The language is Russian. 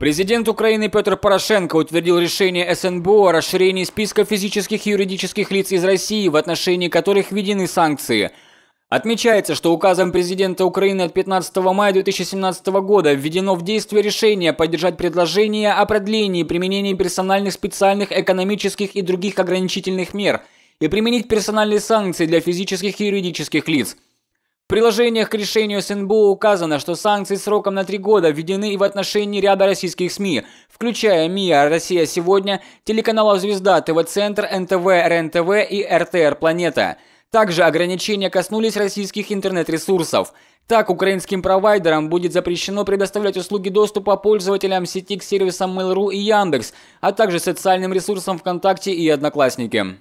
Президент Украины Петр Порошенко утвердил решение СНБО о расширении списка физических и юридических лиц из России, в отношении которых введены санкции. Отмечается, что указом президента Украины от 15 мая 2017 года введено в действие решение поддержать предложение о продлении применения персональных специальных экономических и других ограничительных мер и применить персональные санкции для физических и юридических лиц – приложениях к решению СНБУ указано, что санкции сроком на три года введены и в отношении ряда российских СМИ, включая МИА «Россия сегодня», телеканалов «Звезда», ТВ-центр, НТВ, РНТВ и РТР «Планета». Также ограничения коснулись российских интернет-ресурсов. Так, украинским провайдерам будет запрещено предоставлять услуги доступа пользователям сети к сервисам Mail.ru и Яндекс, а также социальным ресурсам ВКонтакте и Одноклассники.